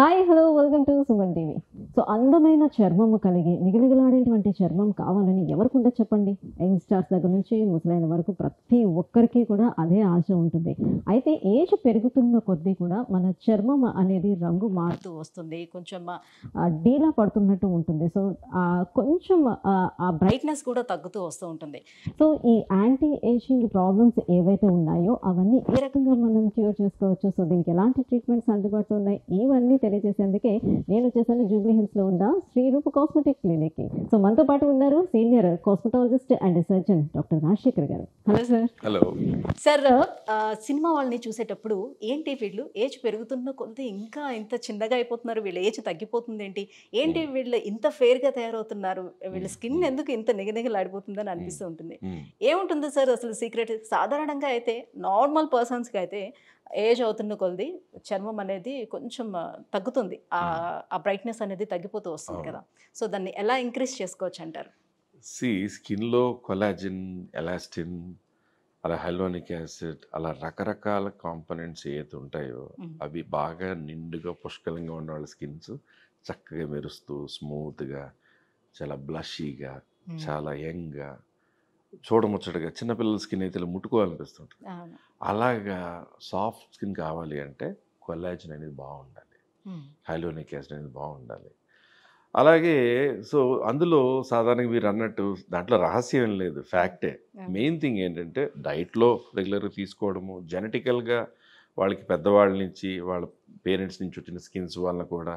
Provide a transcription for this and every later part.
Hi hello welcome to Suman TV so అందమైన చర్మము కలిగి మిగిలిగలాడేటువంటి చర్మం కావాలని ఎవరికి ఉందో చెప్పండి యంగ్ స్టార్స్ దగ్గర నుంచి ముసలైన వరకు ప్రతి ఒక్కరికి కూడా అదే ఆశ ఉంటుంది అయితే ఏజ్ పెరుగుతున్న కొద్దీ కూడా మన చర్మం అనేది రంగు మారుతూ వస్తుంది కొంచెం డీలా పడుతున్నట్టు ఉంటుంది సో కొంచెం ఆ బ్రైట్నెస్ కూడా తగ్గుతూ వస్తూ ఉంటుంది సో ఈ యాంటీ ఏజింగ్ ప్రాబ్లమ్స్ ఏవైతే ఉన్నాయో అవన్నీ ఏ రకంగా మనం క్యూర్ చేసుకోవచ్చు సో దీనికి ఎలాంటి ట్రీట్మెంట్స్ అందుబాటులో ఉన్నాయి ఇవన్నీ చేసేందుకే నేను వచ్చేసాను జూబ్లీ హిల్స్లో ఉన్న Shri Rupa cosmetic clinic so మనతో పాటు ఉన్నారు senior cosmetologist and surgeon doctor Rajasekhar గారు hello sir hello sir cinema వాళ్ళని చూసేటప్పుడు ఏంటి వీళ్ళు ఏజ్ పెరుగుతున్న కొంత ఇంకా ఇంత చిన్నగా అయిపోతున్నారు వీళ్ళ ఏజ్ తగ్గిపోతుంది ఏంటి ఏంటి వీళ్ళు ఇంత గా తయారవుతున్నారు వీళ్ళ స్కిన్ ఎందుకు ఇంత అని అనిపిస్తూ ఉంటుంది ఏముంటుంది సార్ అసలు సీక్రెట్ సాధారణంగా అయితే నార్మల్ కి అయితే ఏజ్ అవుతున్న కొలది చర్మం అనేది కొంచెం తగ్గుతుంది ఆ బ్రైట్నెస్ అనేది తగ్గిపోతూ వస్తుంది కదా సో దాన్ని ఎలా ఇంక్రీజ్ చేసుకోవచ్చు అంటారు సి స్కిన్లో కొలాజిన్ ఎలాస్టిన్ అలా హైలోనిక్ యాసిడ్ అలా రకరకాల కాంపనెంట్స్ ఏవైతే ఉంటాయో అవి బాగా నిండుగా పుష్కలంగా ఉన్న వాళ్ళ స్కిన్స్ చక్కగా మెరుస్తూ స్మూత్గా చాలా బ్లషీగా చాలా యంగ్గా చూడముచ్చటగా చిన్నపిల్లల స్కిన్ అయితే ముట్టుకోవాలనిపిస్తుంటుంది అలాగా సాఫ్ట్ స్కిన్ కావాలి అంటే కొల్లాజిన్ అనేది బాగుండాలి హైలోనిక్ యాసిడ్ అనేది బాగుండాలి అలాగే సో అందులో సాధారణంగా మీరు అన్నట్టు దాంట్లో రహస్యం లేదు ఫ్యాక్టే మెయిన్ థింగ్ ఏంటంటే డైట్లో రెగ్యులర్గా తీసుకోవడము జెనెటికల్గా వాళ్ళకి పెద్దవాళ్ళ నుంచి వాళ్ళ పేరెంట్స్ నుంచి వచ్చిన స్కిన్స్ వలన కూడా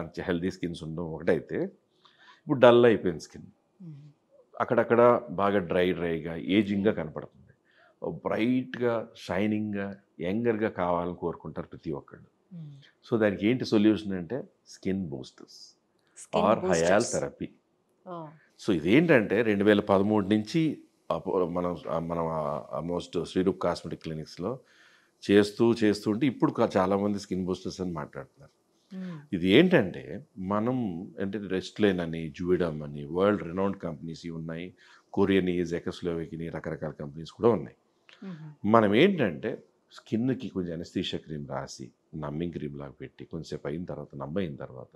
అంత హెల్దీ స్కిన్స్ ఉండడం ఒకటైతే ఇప్పుడు డల్ అయిపోయింది స్కిన్ అక్కడక్కడ బాగా డ్రై డ్రైగా ఏజింగ్గా కనపడుతుంది బ్రైట్గా షైనింగ్గా యంగర్గా కావాలని కోరుకుంటారు ప్రతి ఒక్కళ్ళు సో దానికి ఏంటి సొల్యూషన్ అంటే skin boosters or hyal therapy so ఇదేంటంటే రెండు వేల పదమూడు నుంచి మనం మనం ఆల్మోస్ట్ శ్రీరూప్ కాస్మెటిక్ క్లినిక్స్లో చేస్తూ చేస్తూ ఉంటే ఇప్పుడు చాలామంది స్కిన్ బూస్టర్స్ అని మాట్లాడుతున్నారు ఇది ఏంటంటే మనం అంటే రెస్ట్లైన్ అని జూయిడమ్ అని వరల్డ్ రెనౌండ్ కంపెనీస్ ఉన్నాయి కొరియన్ జెకస్లోవేకిని రకరకాల కంపెనీస్ కూడా ఉన్నాయి మనం ఏంటంటే స్కిన్కి కొంచెం అనస్థీషియా క్రీమ్ రాసి నమ్మింగ్ క్రీమ్ లాగా పెట్టి కొంచెంసేపు అయిన తర్వాత నమ్మయిన తర్వాత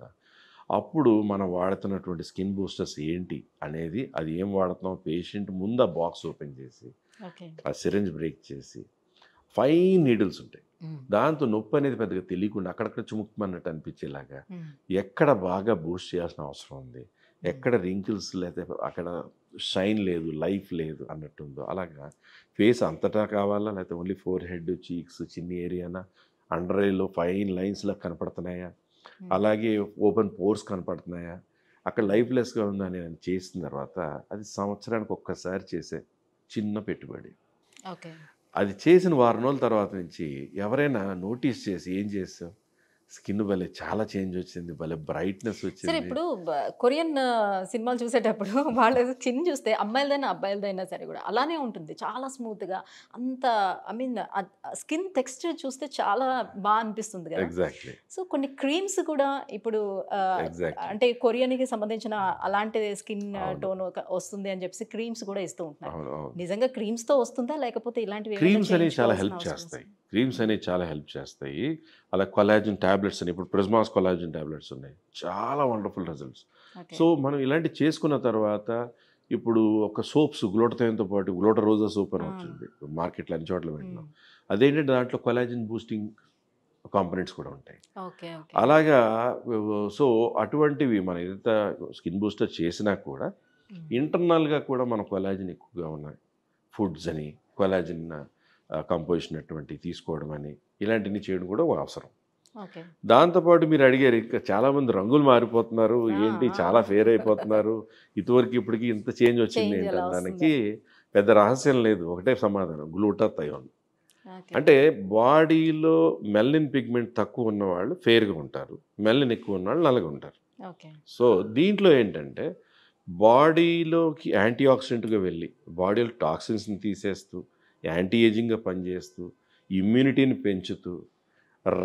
అప్పుడు మనం వాడుతున్నటువంటి స్కిన్ బూస్టర్స్ ఏంటి అనేది అది ఏం వాడుతున్నాం పేషెంట్ ముందు ఆ బాక్స్ ఓపెన్ చేసి ఆ సిరెంజ్ బ్రేక్ చేసి ఫైన్ నీడిల్స్ ఉంటాయి దాంతో నొప్పి అనేది పెద్దగా తెలియకుండా అక్కడక్కడ చుముక్కుమన్నట్టు అనిపించేలాగా ఎక్కడ బాగా బూస్ట్ చేయాల్సిన అవసరం ఉంది ఎక్కడ రింకిల్స్ లేతే అక్కడ షైన్ లేదు లైఫ్ లేదు అన్నట్టుందో అలాగా ఫేస్ అంతటా కావాలా లేకపోతే ఓన్లీ ఫోర్ హెడ్ చీక్స్ చిన్న ఏరియానా అండర్ ఐలో ఫైన్ లైన్స్లా కనపడుతున్నాయా అలాగే ఓపెన్ పోర్స్ కనపడుతున్నాయా అక్కడ లైఫ్లెస్గా అని నేను చేసిన తర్వాత అది సంవత్సరానికి ఒక్కసారి చేసే చిన్న పెట్టుబడి అది చేసిన వారం రోజుల తర్వాత నుంచి ఎవరైనా నోటీస్ చేసి ఏం చేస్తావు స్కిన్ భలే చాలా చేంజ్ వచ్చింది భలే బ్రైట్నెస్ వచ్చింది సరే ఇప్పుడు కొరియన్ సినిమాలు చూసేటప్పుడు వాళ్ళ స్కిన్ చూస్తే అమ్మాయిలదైనా అబ్బాయిలదైనా సరే కూడా అలానే ఉంటుంది చాలా స్మూత్గా అంత ఐ మీన్ స్కిన్ టెక్స్చర్ చూస్తే చాలా బాగా అనిపిస్తుంది కదా ఎగ్జాక్ట్లీ సో కొన్ని క్రీమ్స్ కూడా ఇప్పుడు అంటే కొరియన్కి సంబంధించిన అలాంటి స్కిన్ టోన్ వస్తుంది అని చెప్పేసి క్రీమ్స్ కూడా ఇస్తూ ఉంటున్నారు నిజంగా క్రీమ్స్తో వస్తుందా లేకపోతే ఇలాంటివి క్రీమ్స్ అనేవి చాలా హెల్ప్ చేస్తాయి క్రీమ్స్ అనేవి చాలా హెల్ప్ చేస్తాయి అలా కొలాజిన్ ట్యాబ్లెట్స్ అని ఇప్పుడు ప్రిజ్మాస్ కొలాజిన్ ట్యాబ్లెట్స్ ఉన్నాయి చాలా వండర్ఫుల్ రిజల్ట్స్ సో మనం ఇలాంటి చేసుకున్న తర్వాత ఇప్పుడు ఒక సోప్స్ గ్లోటథైన్తో పాటు గ్లోట రోజా సోప్ అని వచ్చింది మార్కెట్లో అన్ని చోట్ల పెట్టినాం అదేంటంటే దాంట్లో కొలాజిన్ బూస్టింగ్ కాంపనెంట్స్ కూడా ఉంటాయి అలాగా సో అటువంటివి మనం ఏదైతే స్కిన్ బూస్టర్ చేసినా కూడా ఇంటర్నల్గా కూడా మన కొలాజిన్ ఎక్కువగా ఉన్న ఫుడ్స్ అని కొలాజిన్ కంపోజిషన్ అటువంటి తీసుకోవడం అని ఇలాంటివి చేయడం కూడా ఒక అవసరం దాంతోపాటు మీరు అడిగారు ఇంకా చాలామంది రంగులు మారిపోతున్నారు ఏంటి చాలా ఫేర్ అయిపోతున్నారు ఇదివరకు ఇప్పటికి ఇంత చేంజ్ వచ్చింది దానికి పెద్ద రహస్యం లేదు ఒకటే సమాధానం తయోన్ అంటే బాడీలో మెల్లిన్ పిగ్మెంట్ తక్కువ ఉన్న వాళ్ళు ఫేర్గా ఉంటారు మెల్లిన్ ఎక్కువ ఉన్నవాళ్ళు నల్లగా ఉంటారు సో దీంట్లో ఏంటంటే బాడీలోకి యాంటీ ఆక్సిడెంట్గా వెళ్ళి బాడీలో టాక్సిన్స్ని తీసేస్తూ యాంటీ ఏజింగ్గా పనిచేస్తూ ఇమ్యూనిటీని పెంచుతూ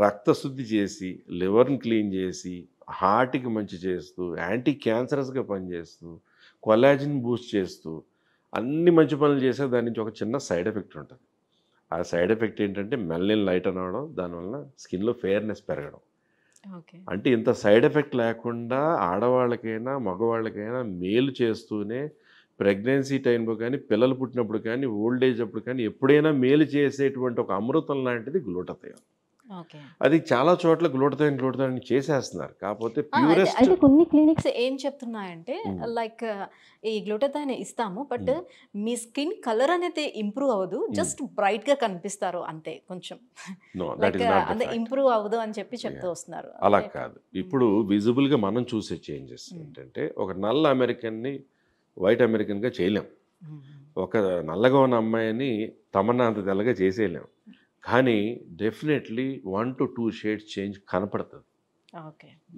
రక్తశుద్ధి చేసి లివర్ని క్లీన్ చేసి హార్ట్కి మంచి చేస్తూ యాంటీ క్యాన్సరస్గా పనిచేస్తూ కొలాజిన్ బూస్ట్ చేస్తూ అన్ని మంచి పనులు చేసే దాని నుంచి ఒక చిన్న సైడ్ ఎఫెక్ట్ ఉంటుంది ఆ సైడ్ ఎఫెక్ట్ ఏంటంటే మెల్లిన్ లైట్ అనవడం దానివల్ల స్కిన్లో ఫెయిర్నెస్ పెరగడం అంటే ఇంత సైడ్ ఎఫెక్ట్ లేకుండా ఆడవాళ్ళకైనా మగవాళ్ళకైనా మేలు చేస్తూనే ప్రెగ్నెన్సీ టైంలో కానీ పిల్లలు పుట్టినప్పుడు కానీ ఓల్డ్ ఏజ్ అప్పుడు కానీ ఎప్పుడైనా మేలు చేసేటువంటి ఒక అమృతం లాంటిది గ్లూటతయం అది చాలా చోట్ల గ్లూటతయం గ్లూటతయం చేసేస్తున్నారు కాకపోతే ప్యూరెస్ట్ కొన్ని క్లినిక్స్ ఏం చెప్తున్నాయంటే లైక్ ఈ గ్లూటతయం ఇస్తాము బట్ మీ స్కిన్ కలర్ అనేది ఇంప్రూవ్ అవ్వదు జస్ట్ బ్రైట్ గా కనిపిస్తారు అంతే కొంచెం అంటే ఇంప్రూవ్ అవ్వదు అని చెప్పి చెప్తూ వస్తున్నారు అలా కాదు ఇప్పుడు విజిబుల్ గా మనం చూసే చేంజెస్ ఏంటంటే ఒక నల్ల అమెరికన్ ని వైట్ అమెరికన్గా చేయలేం ఒక నల్లగా ఉన్న అమ్మాయిని తమన్నా అంత తెల్లగా చేసేయలేం కానీ definitely one to two shades change కనపడుతుంది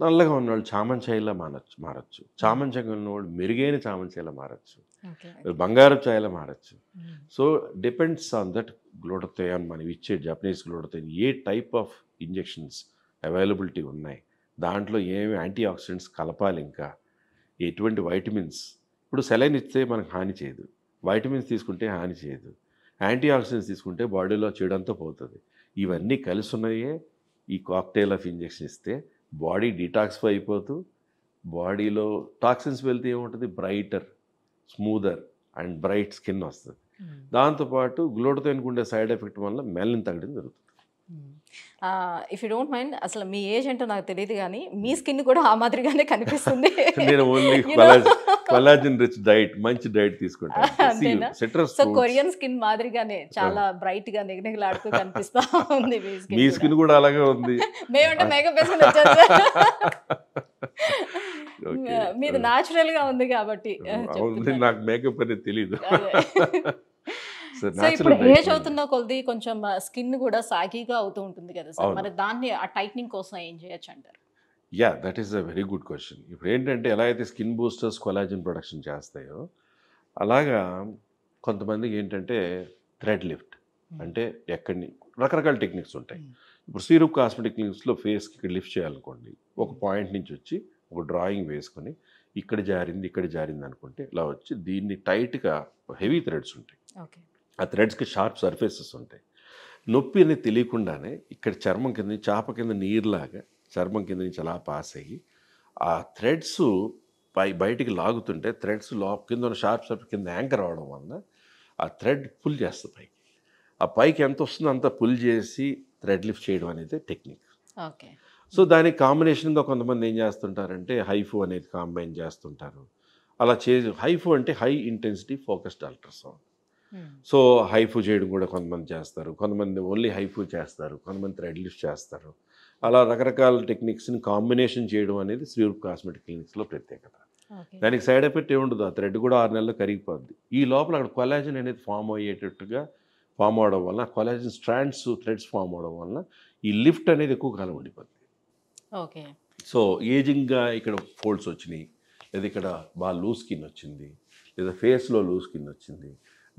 నల్లగా ఉన్నవాళ్ళు చామంచాయిలా మారచ్చు మారచ్చు చామంచంగా ఉన్నవాళ్ళు మెరుగైన చామంచాయిలా మారచ్చు బంగారు ఛాయిలా మారచ్చు so depends on that glutathione మనం ఇచ్చే జపనీస్ గ్లూడతయాన్ ఏ టైప్ ఆఫ్ ఇంజెక్షన్స్ అవైలబిలిటీ ఉన్నాయి దాంట్లో ఏమి యాంటీ ఆక్సిడెంట్స్ కలపాలి ఇంకా ఎటువంటి వైటమిన్స్ ఇప్పుడు సెలైన్ ఇస్తే మనకు హాని చేయదు వైటమిన్స్ తీసుకుంటే హాని చేయదు యాంటీ ఆక్సిడెంట్స్ తీసుకుంటే బాడీలో చెడంతా పోతుంది ఇవన్నీ కలిసి ఉన్నాయే ఈ కాక్టైల్ ఆఫ్ ఇంజెక్షన్ ఇస్తే బాడీ డిటాక్స్ఫై అయిపోతూ బాడీలో టాక్సిన్స్ వెళ్తే ఏముంటుంది brighter smoother and bright skin వస్తుంది hmm. దాంతోపాటు గ్లూటతో గుండే సైడ్ ఎఫెక్ట్ వల్ల మెల్లని తగ్గడం జరుగుతుంది ఇఫ్ యూ డోంట్ మైండ్ అసలు మీ ఏజ్ అంటే నాకు తెలియదు కానీ మీ స్కిన్ కూడా ఆ మాదిరిగానే కనిపిస్తుంది నేను ఓన్లీ కొలాజిన్ రిచ్ డైట్ మంచి డైట్ తీసుకుంటాను సో కొరియన్ స్కిన్ మాదిరిగానే చాలా బ్రైట్ గా నిగనిగలాడుతూ కనిపిస్తా ఉంది మీ స్కిన్ కూడా అలాగే ఉంది మేమంటే మేకప్ వేసుకుని మీది నాచురల్ గా ఉంది కాబట్టి నాకు మేకప్ అనేది తెలియదు సో ఇప్పుడు ఏజ్ అవుతున్న కొద్ది కొంచెం స్కిన్ uh, కూడా సాగిగా అవుతూ ఉంటుంది కదా సార్ మరి దాన్ని ఆ టైట్నింగ్ కోసం ఏం చేయొచ్చు అంటారు yeah that is a very good question ఇప్పుడు ఏంటంటే ఎలా అయితే స్కిన్ బూస్టర్స్ కొలాజిన్ ప్రొడక్షన్ చేస్తాయో అలాగా కొంతమందికి ఏంటంటే థ్రెడ్ లిఫ్ట్ hmm. అంటే ఎక్కడిని రకరకాల టెక్నిక్స్ ఉంటాయి hmm. ఇప్పుడు సీరప్ కాస్మెటిక్ క్లినిక్స్లో ఫేస్కి ఇక్కడ లిఫ్ట్ చేయాలనుకోండి ఒక పాయింట్ hmm. నుంచి వచ్చి ఒక డ్రాయింగ్ వేసుకొని ఇక్కడ జారింది ఇక్కడ జారింది అనుకుంటే ఇలా వచ్చి దీన్ని టైట్గా హెవీ థ్రెడ్స్ ఉంటాయి ఓకే ఆ థ్రెడ్స్కి షార్ప్ సర్ఫేసెస్ ఉంటాయి నొప్పి అనేది తెలియకుండానే ఇక్కడ చర్మం కింద చేప కింద నీరులాగా చర్మం కింద నుంచి అలా పాస్ అయ్యి ఆ థ్రెడ్స్ పై బయటికి లాగుతుంటే థ్రెడ్స్ లోప కింద ఉన్న షార్ప్ సర్ఫేస్ కింద యాంకర్ అవడం వలన ఆ థ్రెడ్ పుల్ చేస్తుంది పైకి ఆ పైకి ఎంత వస్తుందో అంత పుల్ చేసి థ్రెడ్ లిఫ్ట్ చేయడం అనేది టెక్నిక్ ఓకే సో దానికి కాంబినేషన్గా కొంతమంది ఏం చేస్తుంటారంటే హైఫో అనేది కాంబైన్ చేస్తుంటారు అలా చే హైఫో అంటే high intensity focused ultrasound so HIFU చేయడం కూడా కొంతమంది చేస్తారు కొంతమంది ఓన్లీ హైఫు చేస్తారు కొంతమంది థ్రెడ్ లిఫ్ట్ చేస్తారు అలా రకరకాల టెక్నిక్స్ని కాంబినేషన్ చేయడం అనేది శ్రీరూప్ కాస్మెటిక్ క్లినిక్స్లో ప్రత్యేకత దానికి సైడ్ ఎఫెక్ట్ ఏముండదు ఆ థ్రెడ్ కూడా ఆరు నెలల్లో కరిగిపోద్ది ఈ లోపల అక్కడ కొలాజన్ అనేది ఫామ్ అయ్యేటట్టుగా ఫామ్ అవడం వలన కొలాజన్ స్ట్రాండ్స్ థ్రెడ్స్ ఫామ్ అవడం వలన ఈ లిఫ్ట్ అనేది ఎక్కువ కాలం ఉండిపోద్ది ఓకే సో ఏజింగ్గా ఇక్కడ ఫోల్డ్స్ వచ్చినాయి లేదా ఇక్కడ బాగా లూజ్ స్కిన్ వచ్చింది లేదా ఫేస్లో లూజ్ స్కిన్ వచ్చింది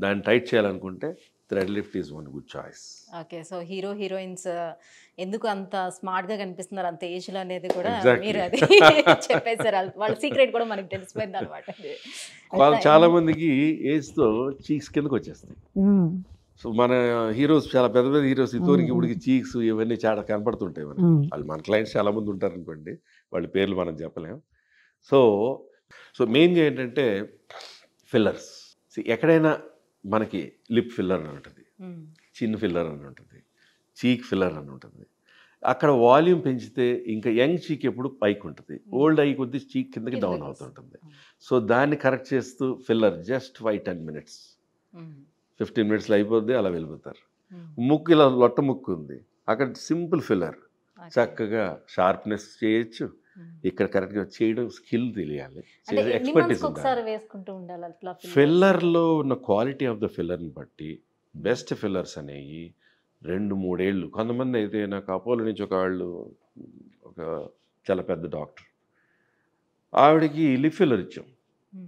దాన్ని టైట్ చేయాలనుకుంటే thread lift is one good choice okay so hero heroines ఎందుకు అంత స్మార్ట్గా కనిపిస్తున్నారు అంత లో అనేది కూడా మీరు అది చెప్పేశారు వాళ్ళ సీక్రెట్ కూడా మనకి తెలిసిపోయింది అనమాట వాళ్ళు చాలామందికి తో చీక్స్ కిందకు వచ్చేస్తాయి సో మన హీరోస్ చాలా పెద్ద పెద్ద హీరోస్ ఇతోనికి ఇప్పుడు చీక్స్ ఇవన్నీ చాలా కనపడుతుంటాయి మనకి వాళ్ళు మన క్లయింట్స్ మంది ఉంటారు అనుకోండి వాళ్ళ పేర్లు మనం చెప్పలేం సో సో మెయిన్గా ఏంటంటే ఫిల్లర్స్ ఎక్కడైనా మనకి లిప్ ఫిల్లర్ అని ఉంటుంది చిన్ ఫిల్లర్ అని ఉంటుంది చీక్ ఫిల్లర్ అని ఉంటుంది అక్కడ వాల్యూమ్ పెంచితే ఇంకా యంగ్ చీక్ ఎప్పుడు పైకి ఉంటుంది ఓల్డ్ అయ్యి కొద్దీ చీక్ కిందకి డౌన్ అవుతుంటుంది సో దాన్ని కరెక్ట్ చేస్తూ filler just five ten minutes fifteen మినిట్స్లో అయిపోద్ది అలా వెళ్ళిపోతారు ముక్కు ఇలా లొట్ట ముక్కు ఉంది అక్కడ సింపుల్ ఫిల్లర్ చక్కగా షార్ప్నెస్ చేయొచ్చు Hmm. ఇక్కడ కరెక్ట్గా చేయడం స్కిల్ తెలియాలి ఎక్స్పర్టీస్ ఫిల్లర్లో ఉన్న క్వాలిటీ ఆఫ్ ద ఫిల్లర్ని బట్టి బెస్ట్ ఫిల్లర్స్ అనేవి రెండు మూడేళ్ళు కొంతమంది అయితే నాకు అపోలో నుంచి ఒక వాళ్ళు ఒక చాలా పెద్ద డాక్టర్ ఆవిడకి లిప్ ఫిల్లర్ ఇచ్చాం hmm.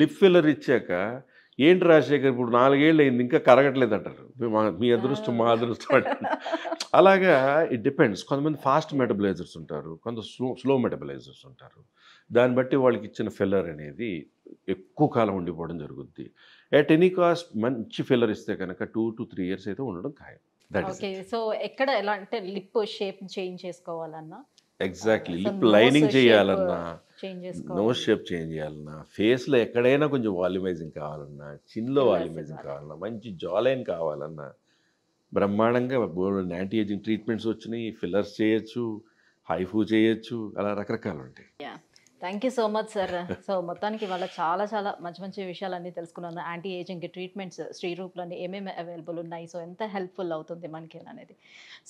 లిప్ ఫిల్లర్ ఇచ్చాక ఏంటి రాజశేఖర్ ఇప్పుడు నాలుగేళ్ళు అయింది ఇంకా కరగట్లేదు అంటారు మీ అదృష్టం మా అదృష్టం అంటారు అలాగా ఇట్ డిపెండ్స్ కొంతమంది ఫాస్ట్ మెటబలైజర్స్ ఉంటారు కొంత స్లో స్లో మెటబలైజర్స్ ఉంటారు దాన్ని బట్టి వాళ్ళకి ఇచ్చిన ఫిల్లర్ అనేది ఎక్కువ కాలం ఉండిపోవడం జరుగుద్ది అట్ ఎనీ కాస్ట్ మంచి ఫిల్లర్ ఇస్తే కనుక టూ టు త్రీ ఇయర్స్ అయితే ఉండడం ఖాయం సో ఎక్కడ ఎలా అంటే లిప్ షేప్ చేంజ్ చేసుకోవాలన్నా ఎగ్జాక్ట్లీ uh, లిప్ లైనింగ్ చేయాలన్నా నో షేప్ చేంజ్ చేయాలన్నా ఫేస్లో ఎక్కడైనా కొంచెం వాల్యూమైజింగ్ కావాలన్నా చిన్లో వాల్యూమైజింగ్ కావాలన్నా మంచి జాలైన్ కావాలన్నా బ్రహ్మాండంగా యాంటీ ఏజింగ్ ట్రీట్మెంట్స్ వచ్చినాయి ఫిల్లర్స్ చేయొచ్చు హైఫూ చేయొచ్చు అలా రకరకాలు ఉంటాయి thank you so much sir so మొత్తానికి వాళ్ళ చాలా చాలా మంచి మంచి విషయాలన్నీ తెలుసుకున్నాను యాంటీ ఏజింగ్ ట్రీట్మెంట్స్ శ్రీరూప్లోని ఏమేమి అవైలబుల్ ఉన్నాయి సో ఎంత హెల్ప్ఫుల్ అవుతుంది మనకి అనేది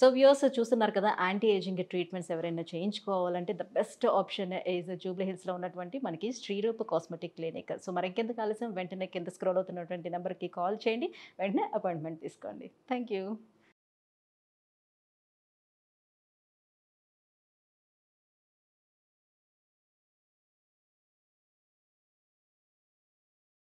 సో వ్యూవర్స్ చూస్తున్నారు కదా యాంటీ ఏజింగ్ ట్రీట్మెంట్స్ ఎవరైనా చేయించుకోవాలంటే the best option is Jubilee హిల్స్లో ఉన్నటువంటి మనకి శ్రీరూప్ కాస్మెటిక్ క్లినిక్ సో ఇంకెంత ఆలస్యం వెంటనే కింద స్క్రోల్ అవుతున్నటువంటి నెంబర్కి కాల్ చేయండి వెంటనే అపాయింట్మెంట్ తీసుకోండి థ్యాంక్ యూ